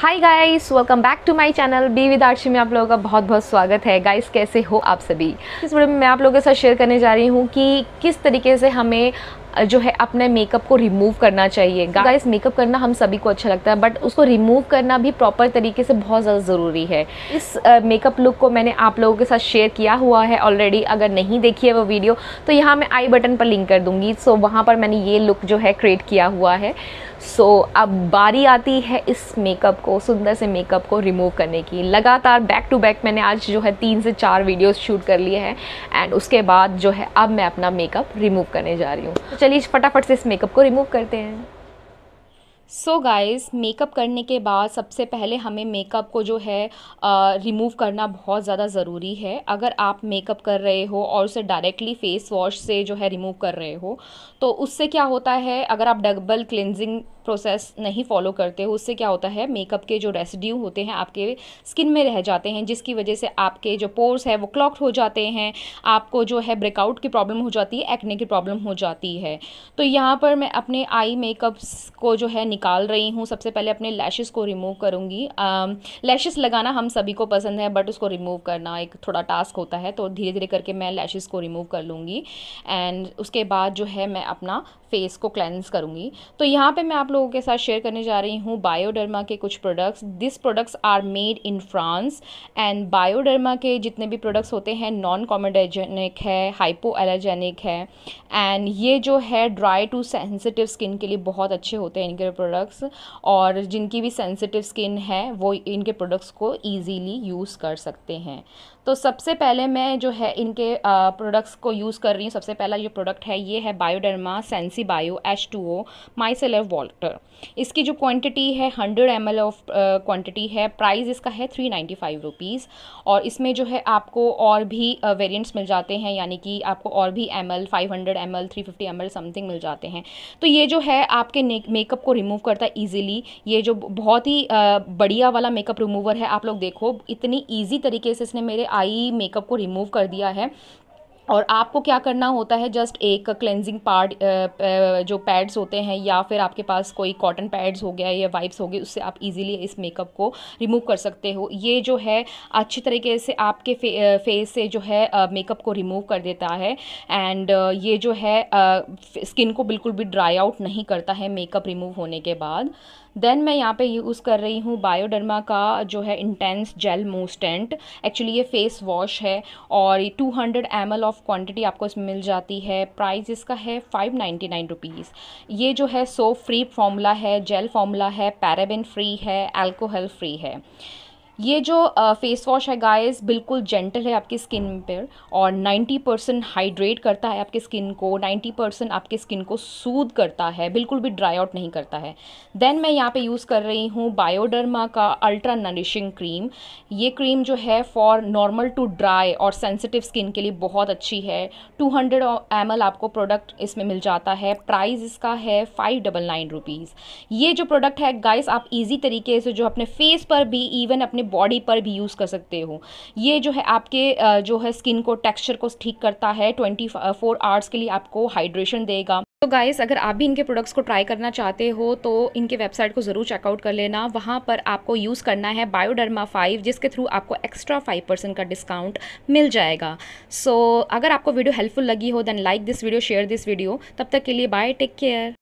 hi guys welcome back to my channel be with Arshi में आप लोगों का बहुत बहुत स्वागत है गाइस कैसे हो आप सभी इस वीडियो में मैं आप लोगों के साथ शेयर करने जा रही हूँ कि किस तरीके से हमें जो है अपने मेकअप को रिमूव करना चाहिए गाइस मेकअप करना हम सभी को अच्छा लगता है बट उसको रिमूव करना भी प्रॉपर तरीके से बहुत ज़्यादा ज़रूरी है इस मेकअप लुक को मैंने आप लोगों के साथ शेयर किया हुआ है ऑलरेडी अगर नहीं देखी है वो वीडियो तो यहाँ मैं आई बटन पर लिंक कर दूँगी सो so, वहाँ पर मैंने ये लुक जो है क्रिएट किया हुआ है सो so, अब बारी आती है इस मेकअप को सुंदर से मेकअप को रिमूव करने की लगातार बैक टू बैक मैंने आज जो है तीन से चार वीडियोस शूट कर लिए हैं एंड उसके बाद जो है अब मैं अपना मेकअप रिमूव करने जा रही हूँ तो चलिए फटाफट से इस मेकअप को रिमूव करते हैं सो गाइस मेकअप करने के बाद सबसे पहले हमें मेकअप को जो है रिमूव करना बहुत ज़्यादा ज़रूरी है अगर आप मेकअप कर रहे हो और उसे डायरेक्टली फेस वॉश से जो है रिमूव कर रहे हो तो उससे क्या होता है अगर आप डबल क्लिनजिंग प्रोसेस नहीं फॉलो करते हो उससे क्या होता है मेकअप के जो रेसिड्यू होते हैं आपके स्किन में रह जाते हैं जिसकी वजह से आपके जो पोर्स है वो क्लॉक्ड हो जाते हैं आपको जो है ब्रेकआउट की प्रॉब्लम हो जाती है एक्ने की प्रॉब्लम हो जाती है तो यहाँ पर मैं अपने आई मेकअप्स को जो है निकाल रही हूँ सबसे पहले अपने लैशेस को रिमूव करूँगी लैशेस लगाना हम सभी को पसंद है बट उसको रिमूव करना एक थोड़ा टास्क होता है तो धीरे धीरे करके मैं लैशेस को रिमूव कर लूँगी एंड उसके बाद जो है मैं अपना फेस को क्लेंस करूँगी तो यहाँ पे मैं आप लोगों के साथ शेयर करने जा रही हूँ बायोडर्मा के कुछ products this products are made in France and Bioderma के जितने भी प्रोडक्ट्स होते हैं नॉन कॉमेडाजेनिक है हाइपो एलर्जेनिक है एंड ये जो है ड्राई टू सेंसिटिव स्किन के लिए बहुत अच्छे होते हैं इनके प्रोडक्ट्स और जिनकी भी सेंसिटिव स्किन है वो इनके प्रोडक्ट्स को ईजीली यूज़ कर सकते हैं तो सबसे पहले मैं जो है इनके प्रोडक्ट्स को यूज़ कर रही हूँ सबसे पहला जो प्रोडक्ट है ये है Bioderma Sensibio H two O micellar water इसकी जो क्वांटिटी है हंड्रेड एम ऑफ क्वांटिटी है प्राइस इसका है थ्री नाइन्टी फाइव रुपीज़ और इसमें जो है आपको और भी वेरियंट्स मिल जाते हैं यानी कि आपको और भी M L five hundred M L three fifty M L something मिल जाते हैं तो ये जो है आपके मेकअप को रिमूव करता है ईजिली ये जो बहुत ही बढ़िया वाला मेकअप रिमूवर है आप लोग देखो इतनी ईजी तरीके से इसने मेरे आई मेकअप को रिमूव कर दिया है और आपको क्या करना होता है जस्ट एक क्लेंजिंग पार्ट जो पैड्स होते हैं या फिर आपके पास कोई कॉटन पैड्स हो गया या वाइप्स हो गए उससे आप इजीली इस मेकअप को रिमूव कर सकते हो ये जो है अच्छी तरीके से आपके फे, फेस से जो है मेकअप को रिमूव कर देता है एंड ये जो है स्किन को बिल्कुल भी ड्राई आउट नहीं करता है मेकअप रिमूव होने के बाद देन मैं यहाँ पे यूज़ कर रही हूँ बायोडर्मा का जो है इंटेंस जेल मोस्टेंट एक्चुअली ये फेस वॉश है और ये two hundred M L of of quantity आपको इसमें मिल जाती है प्राइस इसका है फाइव नाइन्टी नाइन रुपीज़ ये जो है सोप फ्री फॉर्मूला है जेल फॉमूला है पैराबिन फ्री है एल्कोहल फ्री है ये जो फेस वॉश है गाइस बिल्कुल जेंटल है आपकी स्किन पर और 90 परसेंट हाइड्रेट करता है आपके स्किन को 90 परसेंट आपके स्किन को सूद करता है बिल्कुल भी ड्राई आउट नहीं करता है देन मैं यहाँ पे यूज़ कर रही हूँ बायोडर्मा का अल्ट्रा नरिशिंग क्रीम ये क्रीम जो है फॉर नॉर्मल टू ड्राई और सेंसिटिव स्किन के लिए बहुत अच्छी है टू हंड्रेड आपको प्रोडक्ट इसमें मिल जाता है प्राइस इसका है फाइव डबल नाइन रुपीज़ ये जो प्रोडक्ट है गाइस आप ईजी तरीके से जो अपने फेस पर भी इवन अपने बॉडी पर भी यूज़ कर सकते हो ये जो है आपके जो है स्किन को टेक्सचर को ठीक करता है ट्वेंटी फोर आवर्स के लिए आपको हाइड्रेशन देगा तो गाइस अगर आप भी इनके प्रोडक्ट्स को ट्राई करना चाहते हो तो इनके वेबसाइट को ज़रूर चेकआउट कर लेना वहाँ पर आपको यूज़ करना है बायोडर्मा फाइव जिसके थ्रू आपको एक्स्ट्रा फाइव परसेंट का डिस्काउंट मिल जाएगा सो so, अगर आपको वीडियो हेल्पफुल लगी हो then like this video share this video तब तक के लिए बाय टेक केयर